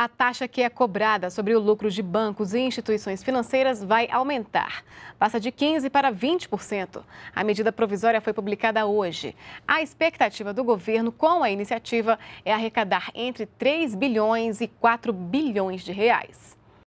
a taxa que é cobrada sobre o lucro de bancos e instituições financeiras vai aumentar. Passa de 15% para 20%. A medida provisória foi publicada hoje. A expectativa do governo com a iniciativa é arrecadar entre 3 bilhões e 4 bilhões de reais.